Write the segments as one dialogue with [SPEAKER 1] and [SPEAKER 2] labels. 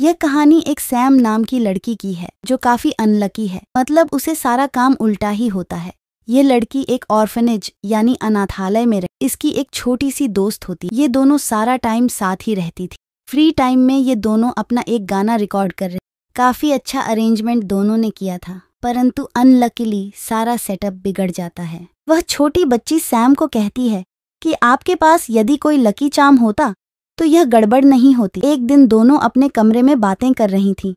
[SPEAKER 1] यह कहानी एक सैम नाम की लड़की की है जो काफी अनलकी है मतलब उसे सारा काम उल्टा ही होता है ये लड़की एक ऑर्फनेज यानी अनाथालय में रह इसकी एक छोटी सी दोस्त होती ये दोनों सारा टाइम साथ ही रहती थी फ्री टाइम में ये दोनों अपना एक गाना रिकॉर्ड कर रहे काफी अच्छा अरेंजमेंट दोनों ने किया था परंतु अनलकीली सारा सेटअप बिगड़ जाता है वह छोटी बच्ची सैम को कहती है कि आपके पास यदि कोई लकी चाम होता तो यह गड़बड़ नहीं होती एक दिन दोनों अपने कमरे में बातें कर रही थीं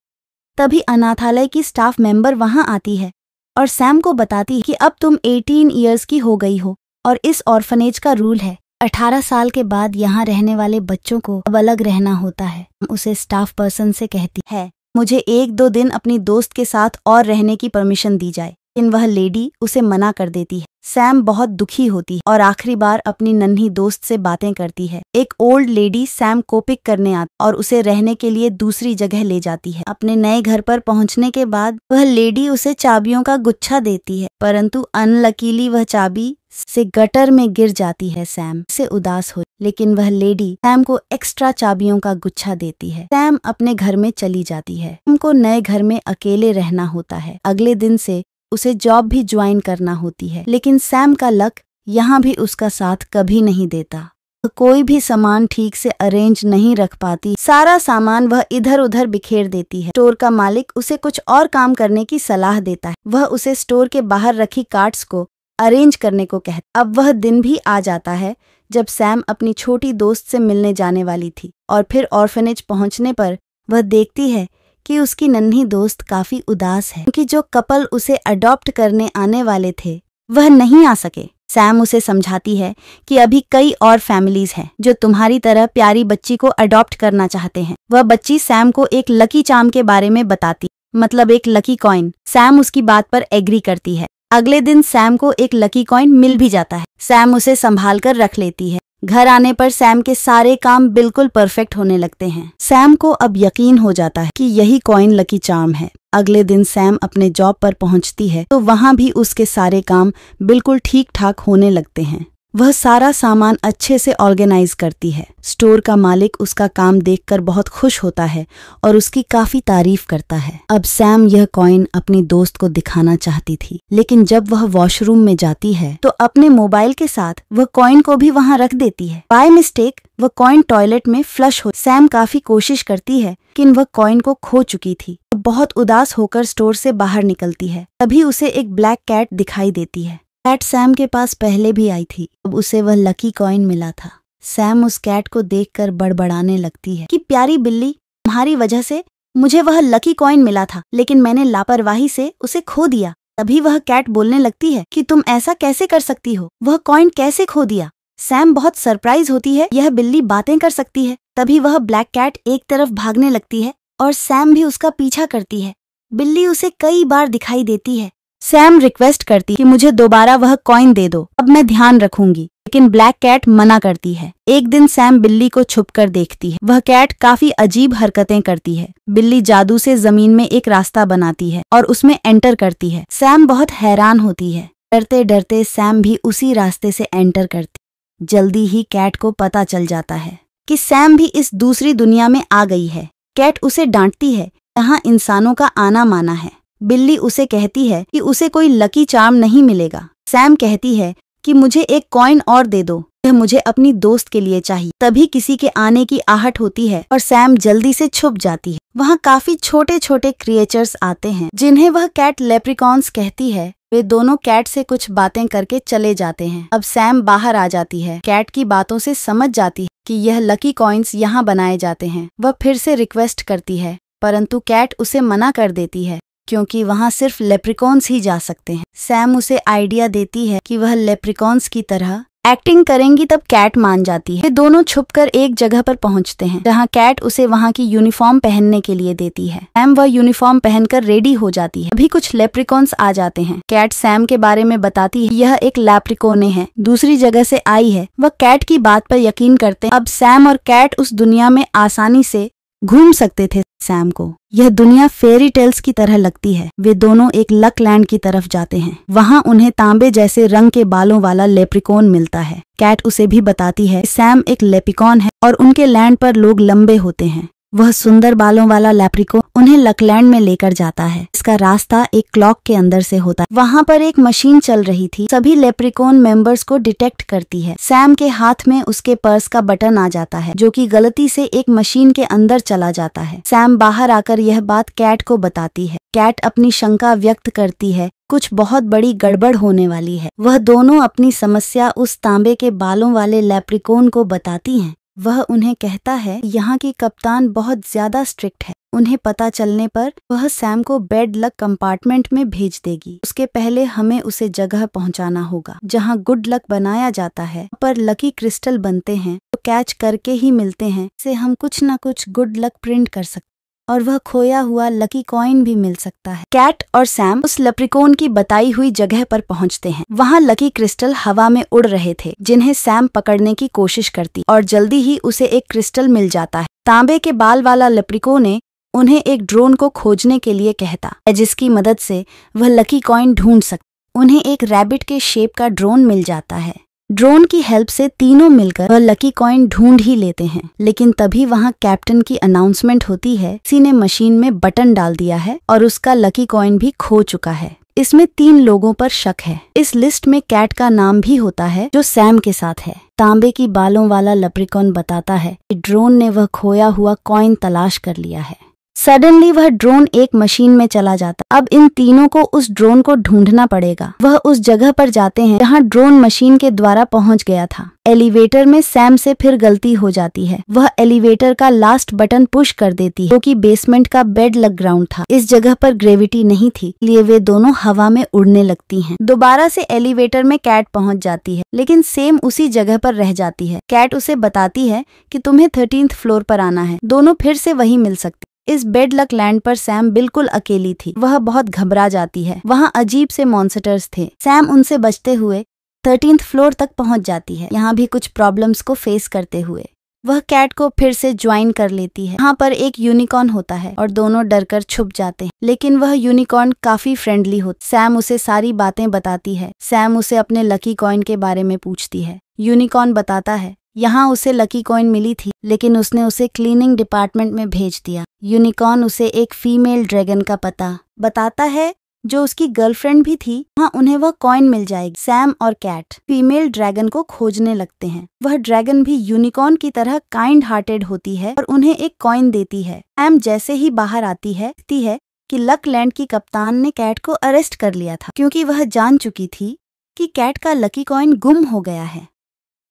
[SPEAKER 1] तभी अनाथालय की स्टाफ मेंबर वहां आती है और सैम को बताती है कि अब तुम 18 ईयर्स की हो गई हो और इस ऑर्फनेज का रूल है 18 साल के बाद यहाँ रहने वाले बच्चों को अब अलग रहना होता है उसे स्टाफ पर्सन से कहती है मुझे एक दो दिन अपनी दोस्त के साथ और रहने की परमिशन दी जाए लेकिन वह लेडी उसे मना कर देती है सैम बहुत दुखी होती है और आखिरी बार अपनी नन्ही दोस्त से बातें करती है एक ओल्ड लेडी सैम को पिक करने आती और उसे रहने के लिए दूसरी जगह ले जाती है अपने नए घर पर पहुंचने के बाद वह लेडी उसे चाबियों का गुच्छा देती है परंतु अनलकीली वह चाबी से गटर में गिर जाती है सैम से उदास हो लेकिन वह लेडी सैम को एक्स्ट्रा चाबियों का गुच्छा देती है सैम अपने घर में चली जाती है सैम को नए घर में अकेले रहना होता है अगले दिन से उसे जॉब भी ज्वाइन करना होती है लेकिन सैम का लक यहाँ भी उसका साथ कभी नहीं देता कोई भी सामान ठीक से अरेंज नहीं रख पाती सारा सामान वह इधर उधर बिखेर देती है स्टोर का मालिक उसे कुछ और काम करने की सलाह देता है वह उसे स्टोर के बाहर रखी कार्ड्स को अरेंज करने को कहता अब वह दिन भी आ जाता है जब सैम अपनी छोटी दोस्त से मिलने जाने वाली थी और फिर ऑर्फेनेज पहुंचने पर वह देखती है कि उसकी नन्ही दोस्त काफी उदास है क्योंकि जो कपल उसे अडॉप्ट करने आने वाले थे वह नहीं आ सके सैम उसे समझाती है कि अभी कई और फैमिलीज हैं जो तुम्हारी तरह प्यारी बच्ची को अडॉप्ट करना चाहते हैं वह बच्ची सैम को एक लकी चाम के बारे में बताती मतलब एक लकी कॉइन सैम उसकी बात पर एग्री करती है अगले दिन सैम को एक लकी कॉइन मिल भी जाता है सैम उसे संभाल कर रख लेती है घर आने पर सैम के सारे काम बिल्कुल परफेक्ट होने लगते हैं सैम को अब यकीन हो जाता है कि यही कॉइन लकी चार्म है अगले दिन सैम अपने जॉब पर पहुंचती है तो वहां भी उसके सारे काम बिल्कुल ठीक ठाक होने लगते हैं वह सारा सामान अच्छे से ऑर्गेनाइज करती है स्टोर का मालिक उसका काम देखकर बहुत खुश होता है और उसकी काफी तारीफ करता है अब सैम यह कॉइन अपनी दोस्त को दिखाना चाहती थी लेकिन जब वह वॉशरूम में जाती है तो अपने मोबाइल के साथ वह कॉइन को भी वहाँ रख देती है बाय मिस्टेक वह कॉइन टॉयलेट में फ्लश हो सैम काफी कोशिश करती है लेकिन वह कॉइन को खो चुकी थी बहुत उदास होकर स्टोर से बाहर निकलती है तभी उसे एक ब्लैक कैट दिखाई देती है कैट सैम के पास पहले भी आई थी अब उसे वह लकी कॉइन मिला था सैम उस कैट को देखकर बड़बड़ाने लगती है कि प्यारी बिल्ली तुम्हारी वजह से मुझे वह लकी कॉइन मिला था लेकिन मैंने लापरवाही से उसे खो दिया तभी वह कैट बोलने लगती है कि तुम ऐसा कैसे कर सकती हो वह कॉइन कैसे खो दिया सैम बहुत सरप्राइज होती है यह बिल्ली बातें कर सकती है तभी वह ब्लैक कैट एक तरफ भागने लगती है और सैम भी उसका पीछा करती है बिल्ली उसे कई बार दिखाई देती है सैम रिक्वेस्ट करती कि मुझे दोबारा वह कॉइन दे दो अब मैं ध्यान रखूंगी लेकिन ब्लैक कैट मना करती है एक दिन सैम बिल्ली को छुप कर देखती है वह कैट काफी अजीब हरकतें करती है बिल्ली जादू से जमीन में एक रास्ता बनाती है और उसमें एंटर करती है सैम बहुत हैरान होती है डरते डरते सैम भी उसी रास्ते से एंटर करती जल्दी ही कैट को पता चल जाता है कि सैम भी इस दूसरी दुनिया में आ गई है कैट उसे डांटती है यहाँ इंसानों का आना माना है बिल्ली उसे कहती है कि उसे कोई लकी चार्म नहीं मिलेगा सैम कहती है कि मुझे एक कॉइन और दे दो यह मुझे अपनी दोस्त के लिए चाहिए तभी किसी के आने की आहट होती है और सैम जल्दी से छुप जाती है वहाँ काफी छोटे छोटे क्रिएचर्स आते हैं जिन्हें वह कैट लेप्रिकॉन्स कहती है वे दोनों कैट से कुछ बातें करके चले जाते हैं अब सैम बाहर आ जाती है कैट की बातों से समझ जाती है कि यह लकी कॉइन्स यहाँ बनाए जाते हैं वह फिर से रिक्वेस्ट करती है परंतु कैट उसे मना कर देती है क्योंकि वहाँ सिर्फ लेप्रिकॉन्स ही जा सकते हैं सैम उसे आइडिया देती है कि वह लेप्रिकॉन्स की तरह एक्टिंग करेंगी तब कैट मान जाती है दोनों छुपकर एक जगह पर पहुंचते हैं जहां कैट उसे वहां की यूनिफॉर्म पहनने के लिए देती है सैम वह यूनिफॉर्म पहनकर रेडी हो जाती है अभी कुछ लेप्रिकॉन्स आ जाते हैं कैट सैम के बारे में बताती है यह एक लेप्रिकोने है दूसरी जगह से आई है वह कैट की बात पर यकीन करते अब सैम और कैट उस दुनिया में आसानी से घूम सकते थे सैम को यह दुनिया फेरी टेल्स की तरह लगती है वे दोनों एक लक लैंड की तरफ जाते हैं वहाँ उन्हें तांबे जैसे रंग के बालों वाला लेप्रिकॉन मिलता है कैट उसे भी बताती है सैम एक लेपिकॉन है और उनके लैंड पर लोग लंबे होते हैं वह सुंदर बालों वाला लैप्रिको उन्हें लकलैंड में लेकर जाता है इसका रास्ता एक क्लॉक के अंदर से होता है वहाँ पर एक मशीन चल रही थी सभी लेप्रिकोन मेंबर्स को डिटेक्ट करती है सैम के हाथ में उसके पर्स का बटन आ जाता है जो कि गलती से एक मशीन के अंदर चला जाता है सैम बाहर आकर यह बात कैट को बताती है कैट अपनी शंका व्यक्त करती है कुछ बहुत बड़ी गड़बड़ होने वाली है वह दोनों अपनी समस्या उस तांबे के बालों वाले लेप्रिकोन को बताती हैं वह उन्हें कहता है यहाँ की कप्तान बहुत ज्यादा स्ट्रिक्ट है उन्हें पता चलने पर वह सैम को बेड लक कंपार्टमेंट में भेज देगी उसके पहले हमें उसे जगह पहुंचाना होगा जहां गुड लक बनाया जाता है पर लकी क्रिस्टल बनते हैं तो कैच करके ही मिलते हैं से हम कुछ न कुछ गुड लक प्रिंट कर सकते और वह खोया हुआ लकी कॉइन भी मिल सकता है कैट और सैम उस लप्रिकोन की बताई हुई जगह पर पहुंचते हैं वहाँ लकी क्रिस्टल हवा में उड़ रहे थे जिन्हें सैम पकड़ने की कोशिश करती और जल्दी ही उसे एक क्रिस्टल मिल जाता है तांबे के बाल वाला लप्रिको ने उन्हें एक ड्रोन को खोजने के लिए कहता है जिसकी मदद से वह लकी कॉइन ढूंढ सकता उन्हें एक रैबिट के शेप का ड्रोन मिल जाता है ड्रोन की हेल्प से तीनों मिलकर वह लकी कॉइन ढूंढ ही लेते हैं लेकिन तभी वहाँ कैप्टन की अनाउंसमेंट होती है किसी ने मशीन में बटन डाल दिया है और उसका लकी कॉइन भी खो चुका है इसमें तीन लोगों पर शक है इस लिस्ट में कैट का नाम भी होता है जो सैम के साथ है तांबे की बालों वाला लप्रिकॉन बताता है कि ड्रोन ने वह खोया हुआ कॉइन तलाश कर लिया है सडनली वह ड्रोन एक मशीन में चला जाता अब इन तीनों को उस ड्रोन को ढूंढना पड़ेगा वह उस जगह पर जाते हैं जहां ड्रोन मशीन के द्वारा पहुंच गया था एलिवेटर में सैम से फिर गलती हो जाती है वह एलिवेटर का लास्ट बटन पुश कर देती है जो तो बेसमेंट का बेड लग ग्राउंड था इस जगह पर ग्रेविटी नहीं थी लिए वे दोनों हवा में उड़ने लगती हैं। दोबारा से एलिवेटर में कैट पहुंच जाती है लेकिन सेम उसी जगह पर रह जाती है कैट उसे बताती है कि तुम्हें थर्टीन फ्लोर पर आना है दोनों फिर से वही मिल सकते इस बेड लक लैंड पर सैम बिल्कुल अकेली थी वह बहुत घबरा जाती है वहाँ अजीब से मॉन्सटर्स थे सैम उनसे बचते हुए थर्टीन फ्लोर तक पहुँच जाती है यहाँ भी कुछ प्रॉब्लम्स को फेस करते हुए वह कैट को फिर से ज्वाइन कर लेती है यहाँ पर एक यूनिकॉर्न होता है और दोनों डरकर छुप जाते हैं लेकिन वह यूनिकॉर्न काफी फ्रेंडली होती सैम उसे सारी बातें बताती है सैम उसे अपने लकी कॉइन के बारे में पूछती है यूनिकॉर्न बताता है यहाँ उसे लकी कॉइन मिली थी लेकिन उसने उसे क्लीनिंग डिपार्टमेंट में भेज दिया यूनिकॉर्न उसे एक फीमेल ड्रैगन का पता बताता है जो उसकी गर्लफ्रेंड भी थी वहाँ उन्हें वह कॉइन मिल जाएगी सैम और कैट फीमेल ड्रैगन को खोजने लगते हैं वह ड्रैगन भी यूनिकॉर्न की तरह काइंड हार्टेड होती है और उन्हें एक कॉइन देती है एम जैसे ही बाहर आती है कहती है कि लकलैंड की कप्तान ने कैट को अरेस्ट कर लिया था क्योंकि वह जान चुकी थी कि कैट का लकी कॉइन गुम हो गया है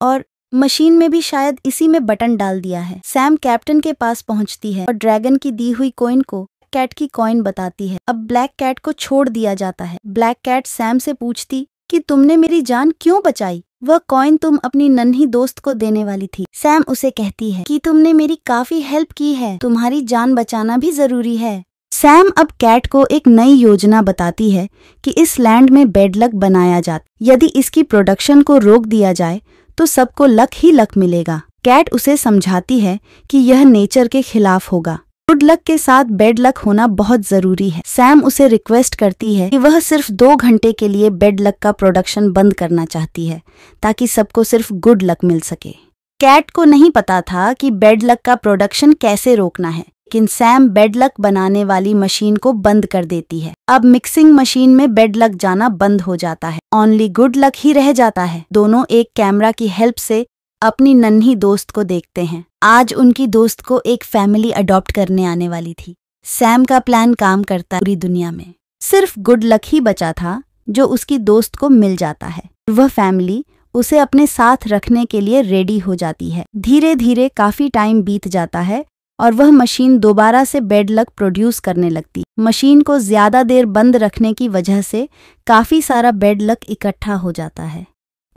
[SPEAKER 1] और मशीन में भी शायद इसी में बटन डाल दिया है सैम कैप्टन के पास पहुंचती है और ड्रैगन की दी हुई कोइन को कैट की कॉइन बताती है अब ब्लैक कैट को छोड़ दिया जाता है ब्लैक कैट सैम से पूछती कि तुमने मेरी जान क्यों बचाई वह कॉइन तुम अपनी नन्ही दोस्त को देने वाली थी सैम उसे कहती है कि तुमने मेरी काफी हेल्प की है तुम्हारी जान बचाना भी जरूरी है सैम अब कैट को एक नई योजना बताती है कि इस लैंड में बेडलक बनाया जाता यदि इसकी प्रोडक्शन को रोक दिया जाए तो सबको लक ही लक मिलेगा कैट उसे समझाती है कि यह नेचर के खिलाफ होगा गुड लक के साथ बेड लक होना बहुत जरूरी है सैम उसे रिक्वेस्ट करती है कि वह सिर्फ दो घंटे के लिए बेड लक का प्रोडक्शन बंद करना चाहती है ताकि सबको सिर्फ गुड लक मिल सके कैट को नहीं पता था कि बेड लक का प्रोडक्शन कैसे रोकना है लेकिन सैम बेडलक बनाने वाली मशीन को बंद कर देती है अब मिक्सिंग मशीन में बेडलक जाना बंद हो जाता है ओनली गुड लक ही रह जाता है दोनों एक कैमरा की हेल्प से अपनी नन्ही दोस्त को देखते हैं आज उनकी दोस्त को एक फैमिली अडॉप्ट करने आने वाली थी सैम का प्लान काम करता पूरी दुनिया में सिर्फ गुड लक ही बचा था जो उसकी दोस्त को मिल जाता है वह फैमिली उसे अपने साथ रखने के लिए रेडी हो जाती है धीरे धीरे काफी टाइम बीत जाता है और वह मशीन दोबारा से बेड लक प्रोड्यूस करने लगती मशीन को ज्यादा देर बंद रखने की वजह से काफी सारा बेड लक इकट्ठा हो जाता है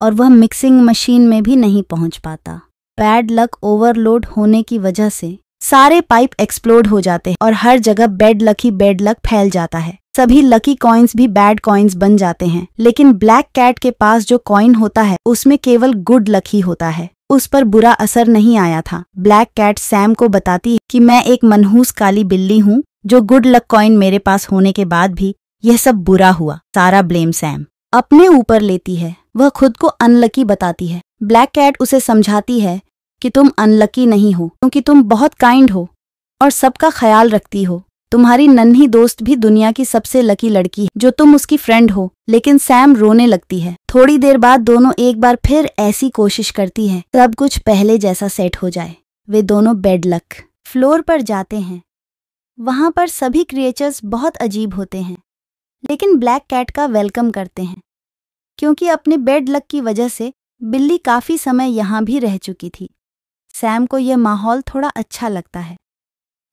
[SPEAKER 1] और वह मिक्सिंग मशीन में भी नहीं पहुंच पाता बैड लक ओवरलोड होने की वजह से सारे पाइप एक्सप्लोड हो जाते हैं और हर जगह बेड लक ही बेड लक फैल जाता है सभी लकी कॉइन्स भी बैड कॉइन्स बन जाते हैं लेकिन ब्लैक कैट के पास जो कॉइन होता है उसमें केवल गुड लक ही होता है उस पर बुरा असर नहीं आया था ब्लैक कैट सैम को बताती कि मैं एक मनहूस काली बिल्ली हूँ जो गुड लक कॉइन मेरे पास होने के बाद भी यह सब बुरा हुआ सारा ब्लेम सैम अपने ऊपर लेती है वह खुद को अनलकी बताती है ब्लैक कैट उसे समझाती है कि तुम अनलकी नहीं हो क्योंकि तुम बहुत काइंड हो और सबका ख्याल रखती हो तुम्हारी नन्ही दोस्त भी दुनिया की सबसे लकी लड़की है जो तुम उसकी फ्रेंड हो लेकिन सैम रोने लगती है थोड़ी देर बाद दोनों एक बार फिर ऐसी कोशिश करती है सब कुछ पहले जैसा सेट हो जाए वे दोनों बेड लक फ्लोर पर जाते हैं वहां पर सभी क्रिएचर्स बहुत अजीब होते हैं लेकिन ब्लैक कैट का वेलकम करते हैं क्योंकि अपने बेड लक की वजह से बिल्ली काफ़ी समय यहां भी रह चुकी थी सैम को यह माहौल थोड़ा अच्छा लगता है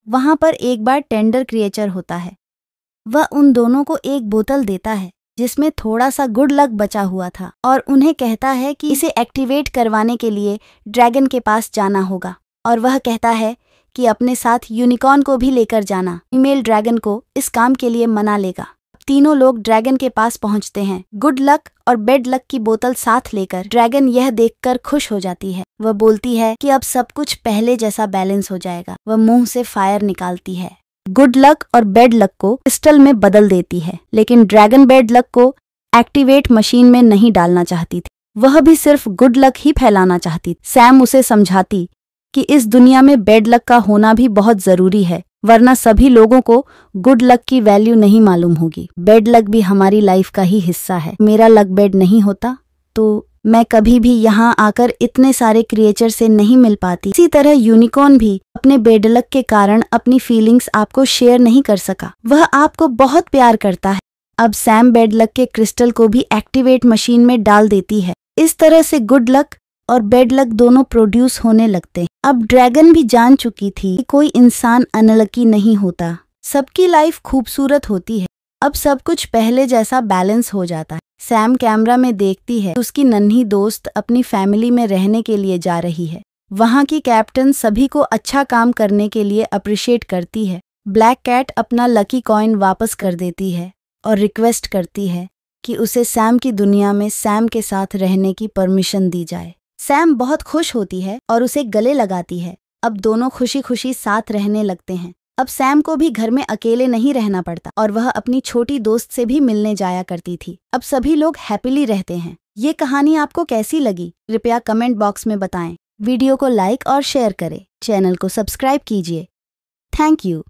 [SPEAKER 1] वहां पर एक बार टेंडर क्रिएचर होता है वह उन दोनों को एक बोतल देता है जिसमें थोड़ा सा गुड लक बचा हुआ था और उन्हें कहता है कि इसे एक्टिवेट करवाने के लिए ड्रैगन के पास जाना होगा और वह कहता है कि अपने साथ यूनिकॉर्न को भी लेकर जाना ईमेल ड्रैगन को इस काम के लिए मना लेगा तीनों लोग ड्रैगन के पास पहुंचते हैं गुड लक और बेड लक की बोतल साथ लेकर ड्रैगन यह देखकर खुश हो जाती है वह बोलती है कि अब सब कुछ पहले जैसा बैलेंस हो जाएगा वह मुंह से फायर निकालती है गुड लक और बेड लक को क्रिस्टल में बदल देती है लेकिन ड्रैगन बेड लक को एक्टिवेट मशीन में नहीं डालना चाहती थी वह भी सिर्फ गुड लक ही फैलाना चाहती सैम उसे समझाती कि इस दुनिया में बेड लक का होना भी बहुत जरूरी है वरना सभी लोगों को गुड लक की वैल्यू नहीं मालूम होगी बेड लक भी हमारी लाइफ का ही हिस्सा है मेरा लक बेड नहीं होता तो मैं कभी भी यहाँ आकर इतने सारे क्रिएचर से नहीं मिल पाती इसी तरह यूनिकॉर्न भी अपने बेडलक के कारण अपनी फीलिंग्स आपको शेयर नहीं कर सका वह आपको बहुत प्यार करता है अब सैम बेडलक के क्रिस्टल को भी एक्टिवेट मशीन में डाल देती है इस तरह से गुड लक और बेड लक दोनों प्रोड्यूस होने लगते हैं अब ड्रैगन भी जान चुकी थी कि कोई इंसान अनलकी नहीं होता सबकी लाइफ खूबसूरत होती है अब सब कुछ पहले जैसा बैलेंस हो जाता है सैम कैमरा में देखती है उसकी नन्ही दोस्त अपनी फैमिली में रहने के लिए जा रही है वहाँ की कैप्टन सभी को अच्छा काम करने के लिए अप्रिशिएट करती है ब्लैक कैट अपना लकी कॉइन वापस कर देती है और रिक्वेस्ट करती है कि उसे सैम की दुनिया में सैम के साथ रहने की परमिशन दी जाए सैम बहुत खुश होती है और उसे गले लगाती है अब दोनों खुशी खुशी साथ रहने लगते हैं अब सैम को भी घर में अकेले नहीं रहना पड़ता और वह अपनी छोटी दोस्त से भी मिलने जाया करती थी अब सभी लोग हैप्पीली रहते हैं ये कहानी आपको कैसी लगी कृपया कमेंट बॉक्स में बताएं वीडियो को लाइक और शेयर करें चैनल को सब्सक्राइब कीजिए थैंक यू